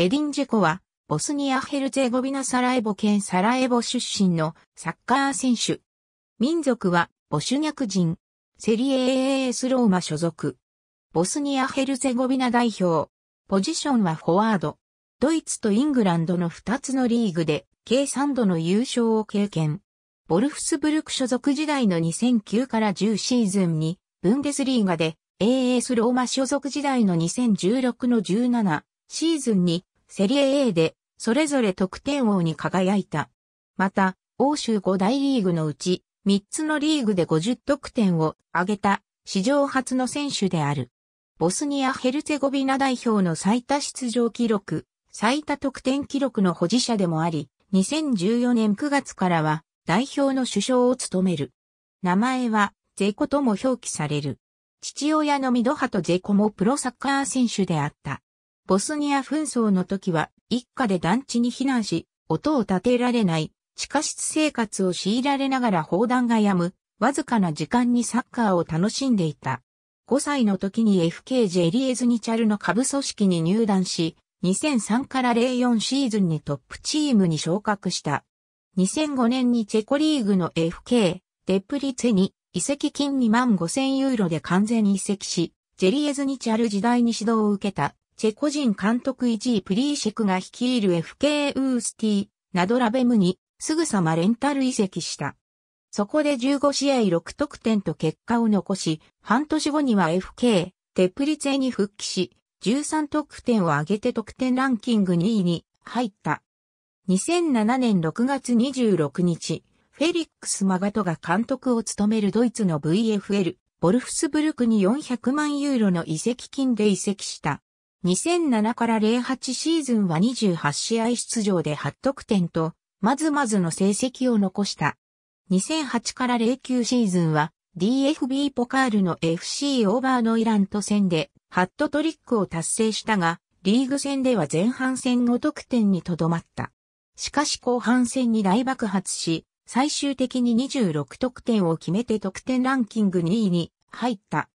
エディンジェコは、ボスニア・ヘルツェゴビナ・サラエボ県サラエボ出身のサッカー選手。民族は、ボシュニャク人。セリエ AAS ローマ所属。ボスニア・ヘルツェゴビナ代表。ポジションはフォワード。ドイツとイングランドの2つのリーグで、計3度の優勝を経験。ボルフスブルク所属時代の2009から10シーズンに、ブンデスリーガで AS ローマ所属時代の2016の17シーズンにセリエ A で、それぞれ得点王に輝いた。また、欧州5大リーグのうち、3つのリーグで50得点を挙げた、史上初の選手である。ボスニア・ヘルツェゴビナ代表の最多出場記録、最多得点記録の保持者でもあり、2014年9月からは代表の首相を務める。名前はゼコとも表記される。父親のミドハとゼコもプロサッカー選手であった。ボスニア紛争の時は一家で団地に避難し、音を立てられない、地下室生活を強いられながら砲弾が止む、わずかな時間にサッカーを楽しんでいた。5歳の時に f k ジェリエズニチャルの下部組織に入団し、2003から04シーズンにトップチームに昇格した。2005年にチェコリーグの FK、デプリツェに移籍金2万5000ユーロで完全移籍し、ジェリエズニチャル時代に指導を受けたチェコ人監督イジー・プリーシェクが率いる FK ウースティ、ナドラベムに、すぐさまレンタル移籍した。そこで15試合6得点と結果を残し、半年後には FK、テプリツェに復帰し、13得点を挙げて得点ランキング2位に入った。2007年6月26日、フェリックス・マガトが監督を務めるドイツの VFL、ボルフスブルクに400万ユーロの移籍金で移籍した。2007から08シーズンは28試合出場で8得点と、まずまずの成績を残した。2008から09シーズンは DFB ポカールの FC オーバーのイランと戦でハットトリックを達成したが、リーグ戦では前半戦5得点にとどまった。しかし後半戦に大爆発し、最終的に26得点を決めて得点ランキング2位に入った。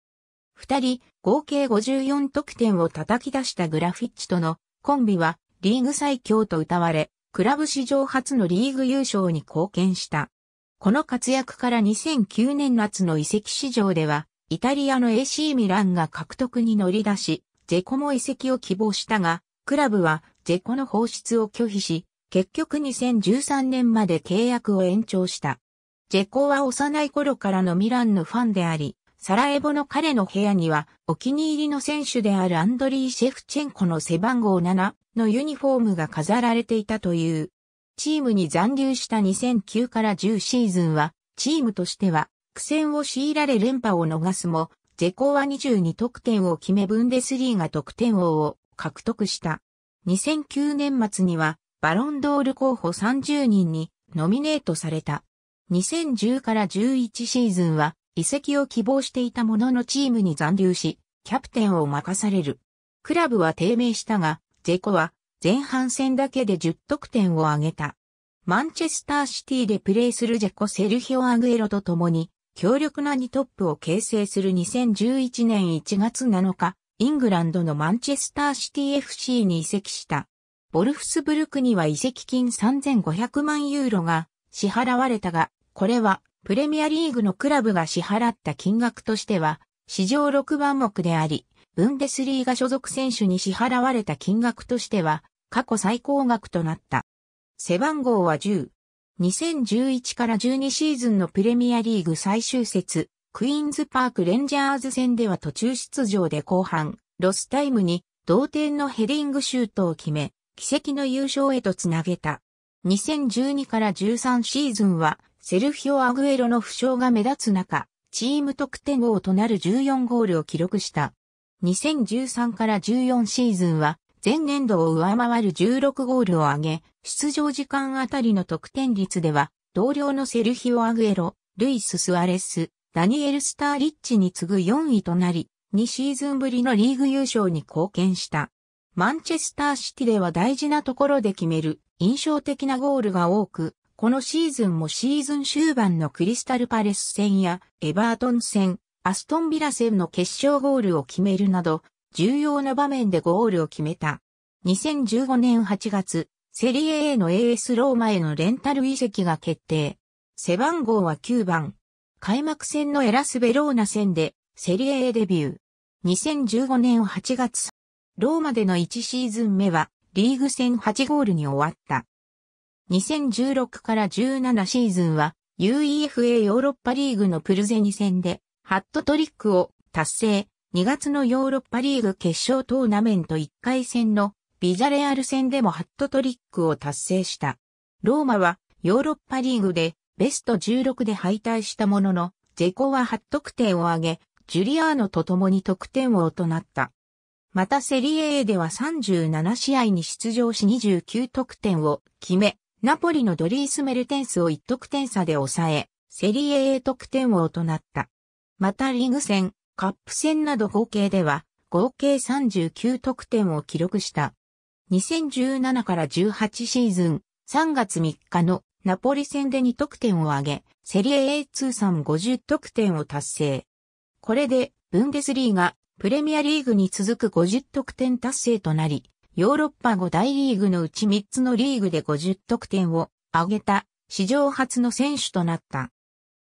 二人、合計54得点を叩き出したグラフィッチとのコンビはリーグ最強と歌われ、クラブ史上初のリーグ優勝に貢献した。この活躍から2009年夏の移籍市場では、イタリアの AC ミランが獲得に乗り出し、ジェコも移籍を希望したが、クラブはジェコの放出を拒否し、結局2013年まで契約を延長した。ジェコは幼い頃からのミランのファンであり、サラエボの彼の部屋には、お気に入りの選手であるアンドリー・シェフチェンコの背番号7のユニフォームが飾られていたという。チームに残留した2009から10シーズンは、チームとしては、苦戦を強いられ連覇を逃すも、ゼコは22得点を決めブンデスリーが得点王を獲得した。2009年末には、バロンドール候補30人にノミネートされた。2010から11シーズンは、移籍を希望していたもののチームに残留し、キャプテンを任される。クラブは低迷したが、ジェコは前半戦だけで10得点を挙げた。マンチェスターシティでプレーするジェコ・セルヒオ・アグエロと共に、強力な2トップを形成する2011年1月7日、イングランドのマンチェスターシティ FC に移籍した。ボルフスブルクには移籍金3500万ユーロが支払われたが、これはプレミアリーグのクラブが支払った金額としては、史上6番目であり、ブンデスリーが所属選手に支払われた金額としては、過去最高額となった。背番号は10。2011から12シーズンのプレミアリーグ最終節、クイーンズパークレンジャーズ戦では途中出場で後半、ロスタイムに同点のヘディングシュートを決め、奇跡の優勝へとつなげた。2012から13シーズンはセルフィオ・アグエロの負傷が目立つ中、チーム得点王となる14ゴールを記録した。2013から14シーズンは、前年度を上回る16ゴールを挙げ、出場時間あたりの得点率では、同僚のセルヒオ・アグエロ、ルイス・スアレス、ダニエル・スターリッチに次ぐ4位となり、2シーズンぶりのリーグ優勝に貢献した。マンチェスターシティでは大事なところで決める印象的なゴールが多く、このシーズンもシーズン終盤のクリスタルパレス戦やエバートン戦、アストンビラ戦の決勝ゴールを決めるなど、重要な場面でゴールを決めた。2015年8月、セリエ A の AS ローマへのレンタル移籍が決定。背番号は9番。開幕戦のエラスベローナ戦でセリエ A デビュー。2015年8月、ローマでの1シーズン目はリーグ戦8ゴールに終わった。2016から17シーズンは UEFA ヨーロッパリーグのプルゼニ戦でハットトリックを達成。2月のヨーロッパリーグ決勝トーナメント1回戦のビジャレアル戦でもハットトリックを達成した。ローマはヨーロッパリーグでベスト16で敗退したものの、ゼコは8得点を挙げ、ジュリアーノと共に得点王となった。またセリエ A では37試合に出場し29得点を決め、ナポリのドリース・メルテンスを1得点差で抑え、セリエ A 得点王となった。またリーグ戦、カップ戦など合計では、合計39得点を記録した。2017から18シーズン、3月3日のナポリ戦で2得点を挙げ、セリエ A 通算50得点を達成。これで、ブンデスリーが、プレミアリーグに続く50得点達成となり、ヨーロッパ5大リーグのうち3つのリーグで50得点を挙げた史上初の選手となった。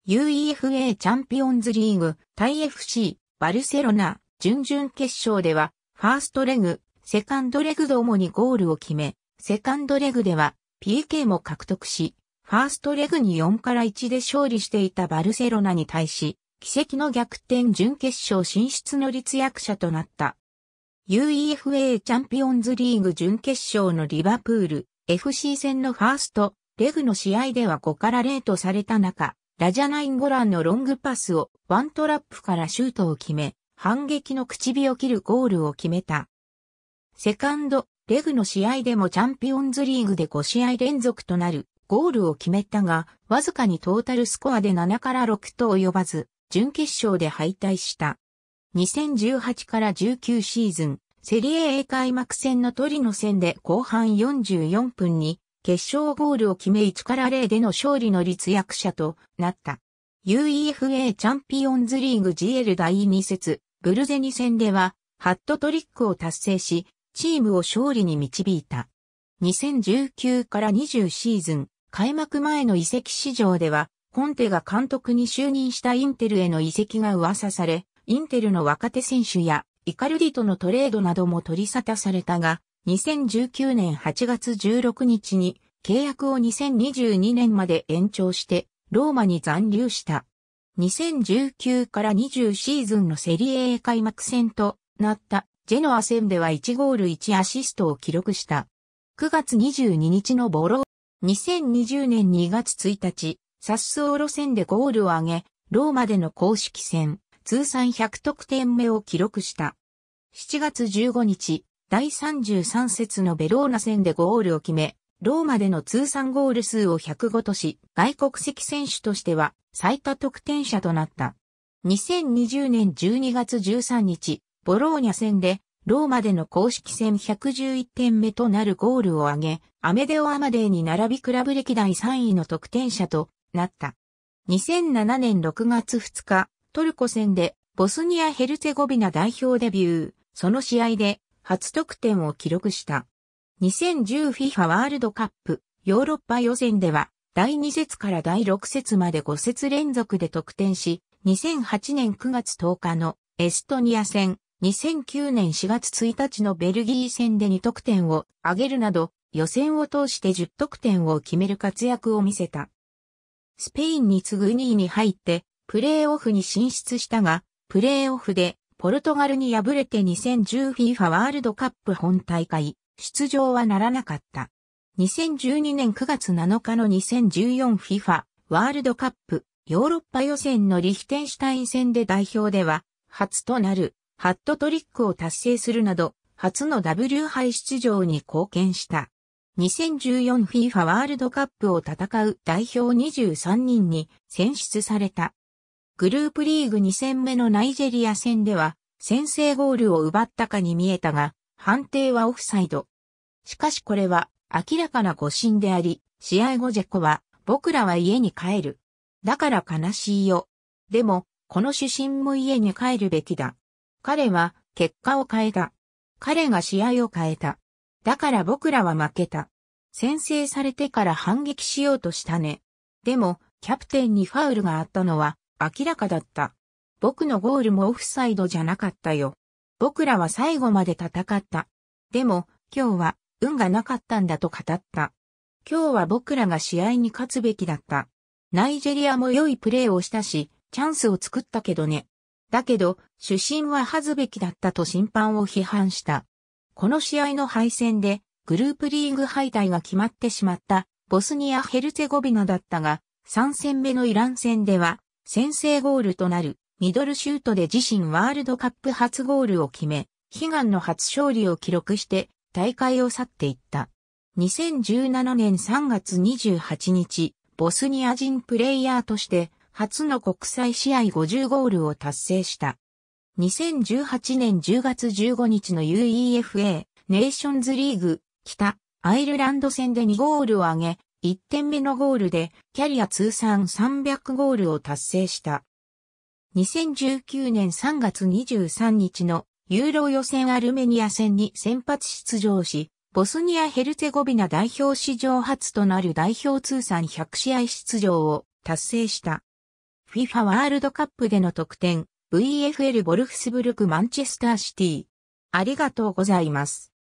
UEFA チャンピオンズリーグ対 FC バルセロナ準々決勝ではファーストレグ、セカンドレグで主にゴールを決め、セカンドレグでは PK も獲得し、ファーストレグに4から1で勝利していたバルセロナに対し、奇跡の逆転準決勝進出の立役者となった。UEFA チャンピオンズリーグ準決勝のリバプール FC 戦のファースト、レグの試合では5から0とされた中、ラジャナインゴランのロングパスをワントラップからシュートを決め、反撃の口火を切るゴールを決めた。セカンド、レグの試合でもチャンピオンズリーグで5試合連続となるゴールを決めたが、わずかにトータルスコアで7から6と及ばず、準決勝で敗退した。2018から19シーズン、セリエ A 開幕戦のトリノ戦で後半44分に決勝ゴールを決め1から0での勝利の立役者となった。UEFA チャンピオンズリーグ GL 第2節、ブルゼニ戦では、ハットトリックを達成し、チームを勝利に導いた。2019から20シーズン、開幕前の移籍市場では、コンテが監督に就任したインテルへの移籍が噂され、インテルの若手選手やイカルディとのトレードなども取り沙汰されたが、2019年8月16日に契約を2022年まで延長してローマに残留した。2019から20シーズンのセリエ A 開幕戦となったジェノア戦では1ゴール1アシストを記録した。9月22日のボロー、2020年2月1日、サッスオロ戦でゴールを挙げ、ローマでの公式戦、通算100得点目を記録した。7月15日、第33節のベローナ戦でゴールを決め、ローマでの通算ゴール数を105とし、外国籍選手としては最多得点者となった。2020年12月13日、ボローニャ戦で、ローマでの公式戦111点目となるゴールを挙げ、アメデオ・アマデーに並びクラブ歴代3位の得点者となった。2007年6月2日、トルコ戦でボスニア・ヘルツェゴビナ代表デビュー、その試合で初得点を記録した。2010FIFA ワールドカップヨーロッパ予選では第2節から第6節まで5節連続で得点し、2008年9月10日のエストニア戦、2009年4月1日のベルギー戦で2得点を挙げるなど、予選を通して10得点を決める活躍を見せた。スペインに次ぐ2位に入って、プレーオフに進出したが、プレーオフでポルトガルに敗れて 2010FIFA ワールドカップ本大会出場はならなかった。2012年9月7日の 2014FIFA ワールドカップヨーロッパ予選のリヒテンシュタイン戦で代表では初となるハットトリックを達成するなど初の W 杯出場に貢献した。2014FIFA ワールドカップを戦う代表23人に選出された。グループリーグ2戦目のナイジェリア戦では、先制ゴールを奪ったかに見えたが、判定はオフサイド。しかしこれは明らかな誤信であり、試合後ジェコは、僕らは家に帰る。だから悲しいよ。でも、この主審も家に帰るべきだ。彼は結果を変えた。彼が試合を変えた。だから僕らは負けた。先制されてから反撃しようとしたね。でも、キャプテンにファウルがあったのは明らかだった。僕のゴールもオフサイドじゃなかったよ。僕らは最後まで戦った。でも、今日は、運がなかったんだと語った。今日は僕らが試合に勝つべきだった。ナイジェリアも良いプレーをしたし、チャンスを作ったけどね。だけど、主審は恥ずべきだったと審判を批判した。この試合の敗戦で、グループリーグ敗退が決まってしまった、ボスニア・ヘルツェゴビナだったが、3戦目のイラン戦では、先制ゴールとなるミドルシュートで自身ワールドカップ初ゴールを決め、悲願の初勝利を記録して大会を去っていった。2017年3月28日、ボスニア人プレイヤーとして初の国際試合50ゴールを達成した。2018年10月15日の UEFA ネーションズリーグ北アイルランド戦で2ゴールを挙げ、1点目のゴールでキャリア通算300ゴールを達成した。2019年3月23日のユーロ予選アルメニア戦に先発出場し、ボスニア・ヘルツェゴビナ代表史上初となる代表通算100試合出場を達成した。FIFA ワールドカップでの得点、VFL ボルフスブルク・マンチェスターシティ。ありがとうございます。